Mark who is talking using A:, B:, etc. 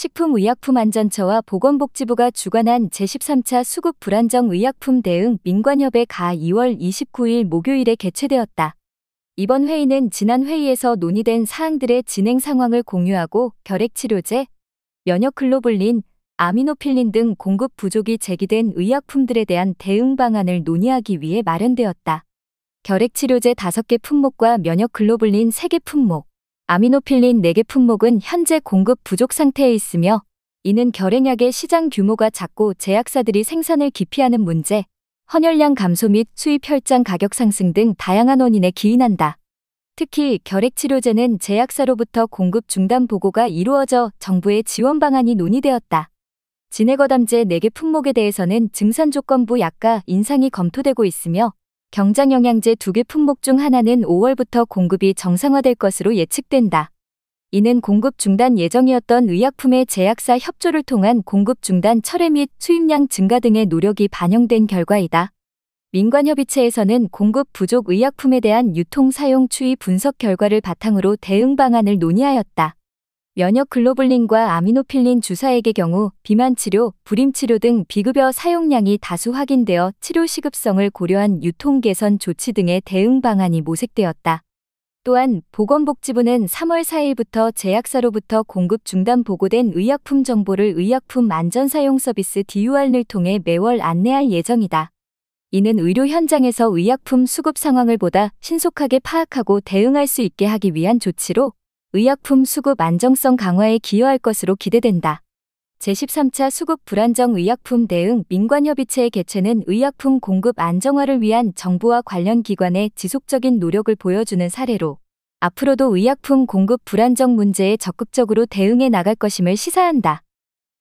A: 식품의약품안전처와 보건복지부가 주관한 제13차 수급 불안정 의약품 대응 민관협의가 2월 29일 목요일에 개최되었다. 이번 회의는 지난 회의에서 논의된 사항들의 진행 상황을 공유하고 결핵치료제, 면역클로블린, 아미노필린 등 공급 부족이 제기된 의약품들에 대한 대응 방안을 논의하기 위해 마련되었다. 결핵치료제 5개 품목과 면역클로블린 3개 품목, 아미노필린 4개 품목은 현재 공급 부족 상태에 있으며 이는 결핵약의 시장 규모가 작고 제약사들이 생산을 기피하는 문제, 헌혈량 감소 및 수입 혈장 가격 상승 등 다양한 원인에 기인한다. 특히 결핵치료제는 제약사로부터 공급 중단 보고가 이루어져 정부의 지원 방안이 논의되었다. 진해거담제 4개 품목에 대해서는 증산조건부 약가 인상이 검토되고 있으며 경장 영양제 두 개 품목 중 하나는 5월부터 공급이 정상화될 것으로 예측된다. 이는 공급 중단 예정이었던 의약품의 제약사 협조를 통한 공급 중단 철회 및 수입량 증가 등의 노력이 반영된 결과이다. 민관협의체에서는 공급 부족 의약품에 대한 유통 사용 추이 분석 결과를 바탕으로 대응 방안을 논의하였다. 면역 글로불린과 아미노필린 주사액의 경우 비만 치료, 불임 치료 등 비급여 사용량이 다수 확인되어 치료 시급성을 고려한 유통 개선 조치 등의 대응 방안이 모색되었다. 또한 보건복지부는 3월 4일부터 제약사로부터 공급 중단 보고된 의약품 정보를 의약품 안전사용 서비스 DUR을 통해 매월 안내할 예정이다. 이는 의료 현장에서 의약품 수급 상황을 보다 신속하게 파악하고 대응할 수 있게 하기 위한 조치로 의약품 수급 안정성 강화에 기여할 것으로 기대된다. 제13차 수급 불안정 의약품 대응 민관협의체의 개최는 의약품 공급 안정화를 위한 정부와 관련 기관의 지속적인 노력을 보여주는 사례로 앞으로도 의약품 공급 불안정 문제에 적극적으로 대응해 나갈 것임을 시사한다.